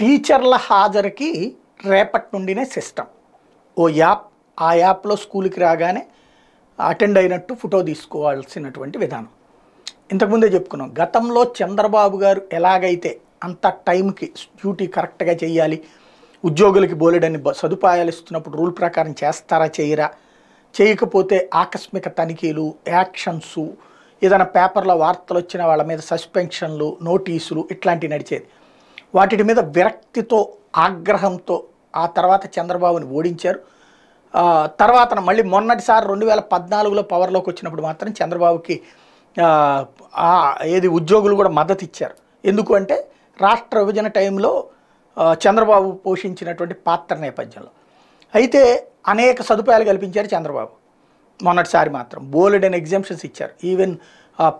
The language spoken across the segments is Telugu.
టీచర్ల హాజరుకి రేపటి నుండినే సిస్టమ్ ఓ యాప్ ఆ యాప్లో స్కూల్కి రాగానే అటెండ్ అయినట్టు ఫోటో తీసుకోవాల్సినటువంటి విధానం ఇంతకుముందే చెప్పుకున్నాం గతంలో చంద్రబాబు గారు ఎలాగైతే అంత టైంకి డ్యూటీ కరెక్ట్గా చేయాలి ఉద్యోగులకి బోలెడని సదుపాయాలు ఇస్తున్నప్పుడు రూల్ ప్రకారం చేస్తారా చేయరా చేయకపోతే ఆకస్మిక తనిఖీలు యాక్షన్సు ఏదైనా పేపర్లో వార్తలు వచ్చిన వాళ్ళ మీద సస్పెన్షన్లు నోటీసులు ఇట్లాంటివి నడిచేది వాటి మీద విరక్తితో ఆగ్రహంతో ఆ తర్వాత చంద్రబాబుని ఓడించారు తర్వాత మళ్ళీ మొన్నటిసారి రెండు వేల పద్నాలుగులో పవర్లోకి వచ్చినప్పుడు మాత్రం చంద్రబాబుకి ఏది ఉద్యోగులు కూడా మద్దతు ఇచ్చారు ఎందుకు అంటే రాష్ట్ర విభజన టైంలో చంద్రబాబు పోషించినటువంటి పాత్ర నేపథ్యంలో అయితే అనేక సదుపాయాలు కల్పించారు చంద్రబాబు మొన్నటిసారి మాత్రం బోలెడ్ అండ్ ఎగ్జామ్షన్స్ ఇచ్చారు ఈవెన్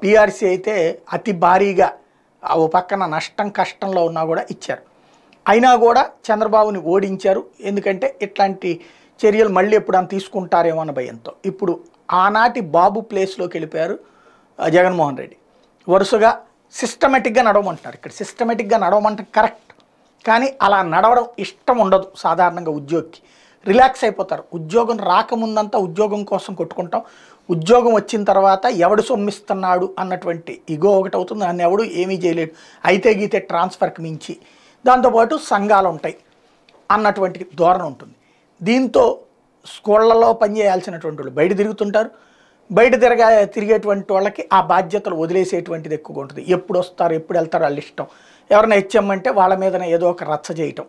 పిఆర్సీ అయితే అతి భారీగా ఓ పక్కన నష్టం కష్టంలో ఉన్నా కూడా ఇచ్చారు అయినా కూడా చంద్రబాబుని ఓడించారు ఎందుకంటే ఇట్లాంటి చర్యలు మళ్ళీ ఎప్పుడు ఆయన తీసుకుంటారేమో అన్న భయంతో ఇప్పుడు ఆనాటి బాబు ప్లేస్లోకి వెళ్ళిపోయారు జగన్మోహన్ రెడ్డి వరుసగా సిస్టమేటిక్గా నడవమంటున్నారు ఇక్కడ సిస్టమేటిక్గా నడవమంటే కరెక్ట్ కానీ అలా నడవడం ఇష్టం ఉండదు సాధారణంగా ఉద్యోగికి రిలాక్స్ అయిపోతారు ఉద్యోగం రాకముందంతా ఉద్యోగం కోసం కొట్టుకుంటాం ఉద్యోగం వచ్చిన తర్వాత ఎవడు సొమ్మిస్తున్నాడు అన్నటువంటి ఇగో ఒకటి అవుతుంది అని ఎవడు ఏమీ చేయలేడు అయితే గీతే ట్రాన్స్ఫర్కి మించి దాంతోపాటు సంఘాలు ఉంటాయి అన్నటువంటి ధోరణ ఉంటుంది దీంతో స్కూళ్లలో పనిచేయాల్సినటువంటి వాళ్ళు బయట తిరుగుతుంటారు బయట తిరగా తిరిగేటువంటి వాళ్ళకి ఆ బాధ్యతలు వదిలేసేటువంటిది ఎక్కువగా ఉంటుంది ఎప్పుడు వస్తారు ఎప్పుడు వెళ్తారు వాళ్ళు ఇష్టం ఎవరైనా హెచ్చమ్మంటే వాళ్ళ మీదనే ఏదో ఒక రచ్చ చేయటం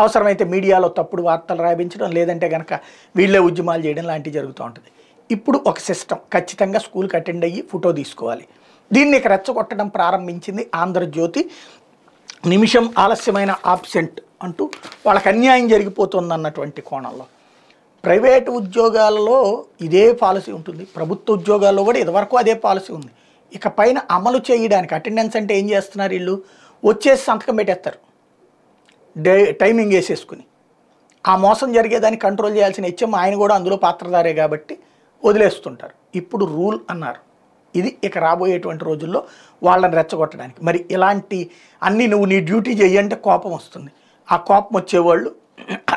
అవసరమైతే మీడియాలో తప్పుడు వార్తలు రాయించడం లేదంటే కనుక వీళ్ళే ఉద్యమాలు చేయడం లాంటివి జరుగుతూ ఉంటుంది ఇప్పుడు ఒక సిస్టమ్ ఖచ్చితంగా స్కూల్కి అటెండ్ అయ్యి ఫోటో తీసుకోవాలి దీన్ని ఇక రెచ్చగొట్టడం ప్రారంభించింది ఆంధ్రజ్యోతి నిమిషం ఆలస్యమైన ఆబ్సెంట్ అంటూ వాళ్ళకి అన్యాయం జరిగిపోతుందన్నటువంటి కోణంలో ప్రైవేట్ ఉద్యోగాలలో ఇదే పాలసీ ఉంటుంది ప్రభుత్వ ఉద్యోగాల్లో కూడా ఇదివరకు అదే పాలసీ ఉంది ఇక పైన అమలు చేయడానికి అటెండెన్స్ అంటే ఏం చేస్తున్నారు వీళ్ళు వచ్చేసి సంతకం పెట్టేస్తారు టైమింగ్ వేసేసుకుని ఆ మోసం జరిగేదాన్ని కంట్రోల్ చేయాల్సిన హెచ్ఎం ఆయన కూడా అందులో పాత్రధారే కాబట్టి వదిలేస్తుంటారు ఇప్పుడు రూల్ అన్నారు ఇది ఇక రాబోయేటువంటి రోజుల్లో వాళ్ళని రెచ్చగొట్టడానికి మరి ఇలాంటి అన్నీ నువ్వు నీ డ్యూటీ చేయంటే కోపం వస్తుంది ఆ కోపం వచ్చేవాళ్ళు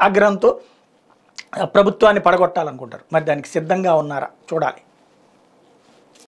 ఆగ్రహంతో ప్రభుత్వాన్ని పడగొట్టాలనుకుంటారు మరి దానికి సిద్ధంగా ఉన్నారా చూడాలి